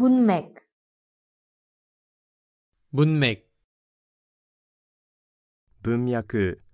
문맥 문맥 문脈